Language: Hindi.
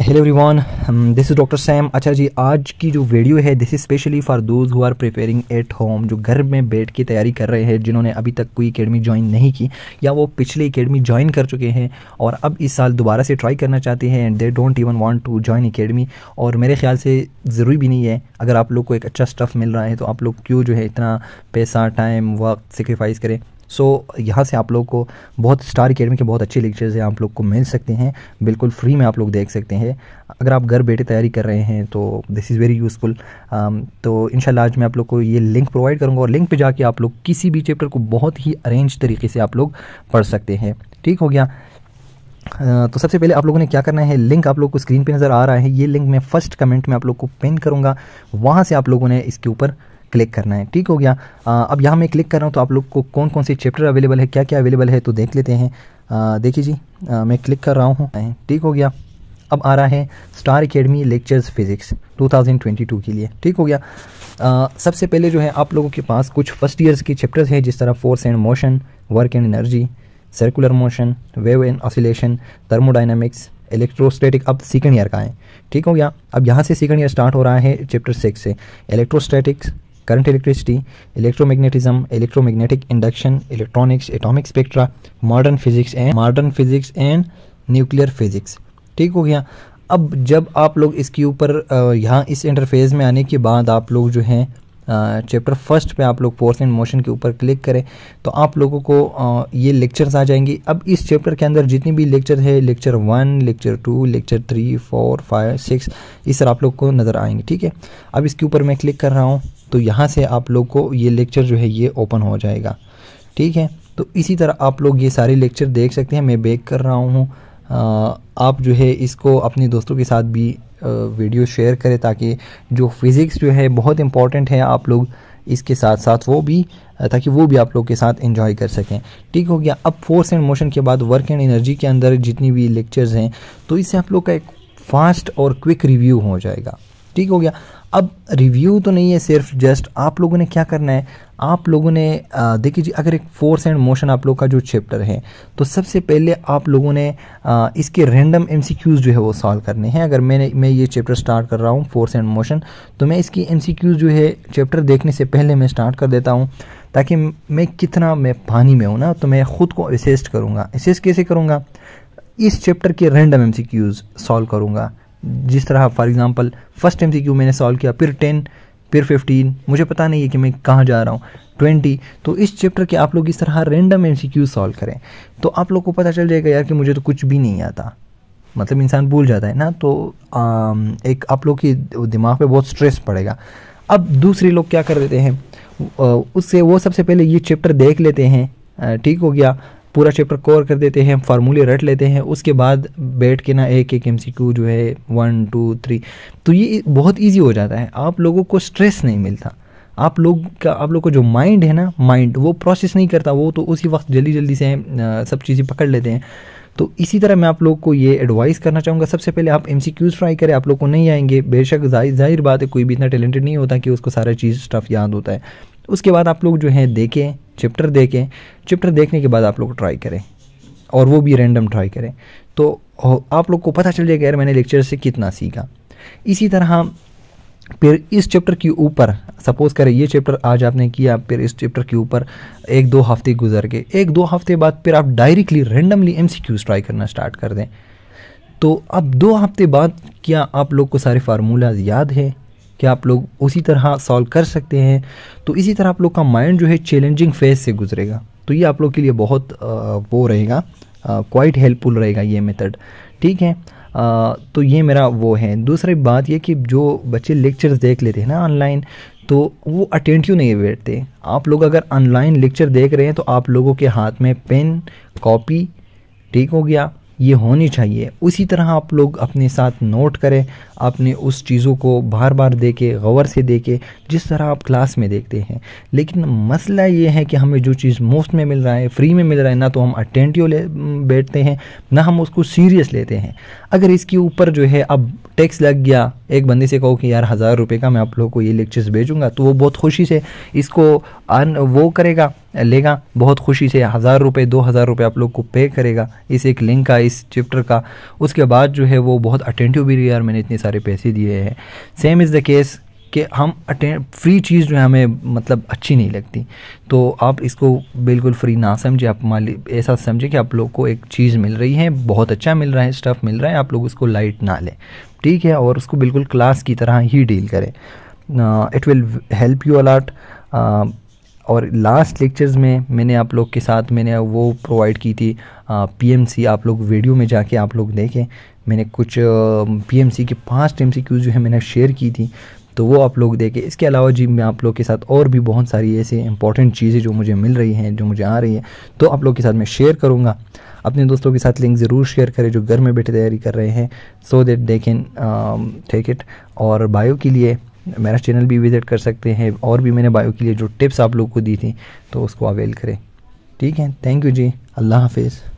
hello everyone this is doctor Sam अच्छा जी आज की जो वीडियो है this is specially for those who are preparing at home जो घर में बैठ के तैयारी कर रहे हैं जिन्होंने अभी तक कोई अकेडमी ज्वाइन नहीं की या वो पिछले अकेडमी ज्वाइन कर चुके हैं और अब इस साल दोबारा से ट्राई करना चाहते हैं and they don't even want to join academy और मेरे ख्याल से ज़रूरी भी नहीं है अगर आप लोग को एक अच्छा स्टफ़ मिल रहा है तो आप लोग क्यों जो है इतना पैसा टाइम वक्त सेक्रीफाइस करें सो so, यहाँ से आप लोग को बहुत स्टार अकेडमी के बहुत अच्छे लेक्चर्स हैं आप लोग को मिल सकते हैं बिल्कुल फ्री में आप लोग देख सकते हैं अगर आप घर बैठे तैयारी कर रहे हैं तो दिस इज़ वेरी यूज़फुल तो इन आज मैं आप लोग को ये लिंक प्रोवाइड करूँगा और लिंक पर जाके आप लोग किसी भी चैप्टर को बहुत ही अरेंज तरीके से आप लोग पढ़ सकते हैं ठीक हो गया uh, तो सबसे पहले आप लोगों ने क्या करना है लिंक आप लोग को स्क्रीन पे नज़र आ रहा है ये लिंक मैं फर्स्ट कमेंट में आप लोग को पिन करूँगा वहाँ से आप लोगों ने इसके ऊपर क्लिक करना है ठीक हो गया आ, अब यहाँ मैं क्लिक कर रहा हूँ तो आप लोग को कौन कौन से चैप्टर अवेलेबल है क्या क्या अवेलेबल है तो देख लेते हैं देखिए जी आ, मैं क्लिक कर रहा हूँ ठीक हो गया अब आ रहा है स्टार अकेडमी लेक्चर्स फिजिक्स 2022 के लिए ठीक हो गया आ, सबसे पहले जो है आप लोगों के पास कुछ फर्स्ट ईयर्स के चैप्टर्स हैं जिस तरह force and motion work and energy circular motion wave and oscillation thermodynamics electrostatic अब सेकेंड ईयर का है ठीक हो गया अब यहाँ से सेकेंड ईयर स्टार्ट हो रहा है चैप्टर सिक्स से electrostatics current electricity electromagnetism electromagnetic induction electronics atomic spectra modern physics and modern physics and nuclear physics ठीक हो गया अब जब आप लोग इसके ऊपर यहाँ इस इंटरफेस में आने के बाद आप लोग जो हैं चैप्टर फर्स्ट पे आप लोग फोर्स एंड मोशन के ऊपर क्लिक करें तो आप लोगों को ये लेक्चर्स आ जाएंगे अब इस चैप्टर के अंदर जितनी भी लेक्चर है lecture one lecture two lecture three four five six इस तरह आप लोग को नज़र आएंगे ठीक है अब इसके ऊपर मैं क्लिक कर रहा हूँ तो यहाँ से आप लोग को ये लेक्चर जो है ये ओपन हो जाएगा ठीक है तो इसी तरह आप लोग ये सारे लेक्चर देख सकते हैं मैं बेक कर रहा हूँ आप जो है इसको अपने दोस्तों के साथ भी वीडियो शेयर करें ताकि जो फिज़िक्स जो है बहुत इम्पॉर्टेंट है आप लोग इसके साथ साथ वो भी ताकि वो भी आप लोग के साथ एंजॉय कर सकें ठीक हो गया अब फोर्स एंड मोशन के बाद वर्क एंड एनर्जी के अंदर जितनी भी लेक्चर्स हैं तो इससे आप लोग का एक फास्ट और क्विक रिव्यू हो जाएगा ठीक हो गया अब रिव्यू तो नहीं है सिर्फ जस्ट आप लोगों ने क्या करना है आप लोगों ने देखिए जी अगर एक फोर्स एंड मोशन आप लोग का जो चैप्टर है तो सबसे पहले आप लोगों ने आ, इसके रैंडम एम जो है वो सॉल्व करने हैं अगर मैंने मैं ये चैप्टर स्टार्ट कर रहा हूँ फोर्स एंड मोशन तो मैं इसकी एम जो है चैप्टर देखने से पहले मैं स्टार्ट कर देता हूँ ताकि मैं कितना मैं पानी में हूँ ना तो मैं ख़ुद को असेस्ट करूँगा असिस्ट कैसे करूँगा इस चैप्टर के रैंडम एम सॉल्व करूँगा जिस तरह फॉर एग्ज़ाम्पल फर्स्ट एम मैंने सॉल्व किया फिर टेन फिर फिफ्टीन मुझे पता नहीं है कि मैं कहाँ जा रहा हूँ ट्वेंटी तो इस चैप्टर के आप लोग इस तरह random M C Q solve करें तो आप लोग को पता चल जाएगा यार कि मुझे तो कुछ भी नहीं आता मतलब इंसान भूल जाता है ना तो आ, एक आप लोग की दिमाग पे बहुत स्ट्रेस पड़ेगा अब दूसरे लोग क्या कर देते हैं उससे वो सबसे पहले ये चैप्टर देख लेते हैं ठीक हो गया पूरा चैप्टर कवर कर देते हैं फार्मूले रट लेते हैं उसके बाद बैठ के ना एक एक एम जो है वन टू थ्री तो ये बहुत ईजी हो जाता है आप लोगों को स्ट्रेस नहीं मिलता आप लोग का आप लोग का जो माइंड है ना माइंड वो प्रोसेस नहीं करता वो तो उसी वक्त जल्दी जल्दी से सब चीज़ें पकड़ लेते हैं तो इसी तरह मैं आप लोग को ये एडवाइस करना चाहूँगा सबसे पहले आप एम ट्राई करें आप लोग को नहीं आएंगे बेशक जाहिर जाहिर बात है कोई भी इतना टैलेंटेड नहीं होता कि उसको सारा चीज़ स्टफ़ याद होता है उसके बाद आप लोग जो है देखें चैप्टर देखें चैप्टर देखने के बाद आप लोग ट्राई करें और वो भी रैंडम ट्राई करें तो आप लोग को पता चल जाएगा यार मैंने लेक्चर से कितना सीखा इसी तरह फिर इस चैप्टर के ऊपर सपोज करें ये चैप्टर आज आपने किया फिर इस चैप्टर के ऊपर एक दो हफ्ते गुजर गए एक दो हफ्ते बाद फिर आप डायरेक्टली रेंडमली एम ट्राई करना स्टार्ट कर दें तो अब दो हफ्ते बाद क्या आप लोग को सारे फार्मूलाज याद है कि आप लोग उसी तरह सॉल्व कर सकते हैं तो इसी तरह आप लोग का माइंड जो है चैलेंजिंग फेज से गुजरेगा तो ये आप लोग के लिए बहुत आ, वो रहेगा क्वाइट हेल्पफुल रहेगा ये मेथड ठीक है आ, तो ये मेरा वो है दूसरी बात ये कि जो बच्चे लेक्चर्स देख लेते हैं ना ऑनलाइन तो वो अटेंटिव नहीं बैठते आप लोग अगर ऑनलाइन लेक्चर देख रहे हैं तो आप लोगों के हाथ में पेन कॉपी ठीक हो गया ये होनी चाहिए उसी तरह आप लोग अपने साथ नोट करें आपने उस चीज़ों को बार बार देखे गौर से देखे जिस तरह आप क्लास में देखते हैं लेकिन मसला ये है कि हमें जो चीज़ मुफ्त में मिल रहा है फ्री में मिल रहा है ना तो हम अटेंटिव बैठते हैं ना हम उसको सीरियस लेते हैं अगर इसके ऊपर जो है अब टैक्स लग गया एक बंदे से कहो कि यार हज़ार रुपये का मैं आप लोगों को ये लेक्चर्स भेजूंगा तो वो बहुत खुशी से इसको वो करेगा लेगा बहुत खुशी से हज़ार रुपये दो हज़ार रुपये आप लोग को पे करेगा इस एक लिंक का इस चैप्टर का उसके बाद जो है वो बहुत अटेंटिव भी रही यार मैंने इतने सारे पैसे दिए हैं सेम इज़ द केस कि हम अटेंड फ्री चीज़ जो है हमें मतलब अच्छी नहीं लगती तो आप इसको बिल्कुल फ्री ना समझे आप माली ऐसा समझे कि आप लोग को एक चीज़ मिल रही है बहुत अच्छा मिल रहा है स्टफ़ मिल रहा है आप लोग उसको लाइट ना लें ठीक है और उसको बिल्कुल क्लास की तरह ही डील करें it will help you a lot और लास्ट लेक्चर्स में मैंने आप लोग के साथ मैंने वो प्रोवाइड की थी पीएमसी आप लोग वीडियो में जाके आप लोग देखें मैंने कुछ पीएमसी के पाँच एम जो है मैंने शेयर की थी तो वो आप लोग देखें इसके अलावा जी मैं आप लोग के साथ और भी बहुत सारी ऐसे इंपॉर्टेंट चीज़ें जो मुझे मिल रही हैं जो मुझे आ रही हैं तो आप लोग के साथ मैं शेयर करूँगा अपने दोस्तों के साथ लिंक ज़रूर शेयर करें जो घर में बैठे तैयारी कर रहे हैं so that they can take it और बायो के लिए मेरा चैनल भी विज़िट कर सकते हैं और भी मैंने बायो के लिए जो टिप्स आप लोग को दी थी तो उसको अवेल करें ठीक है थैंक यू जी अल्लाह हाफिज़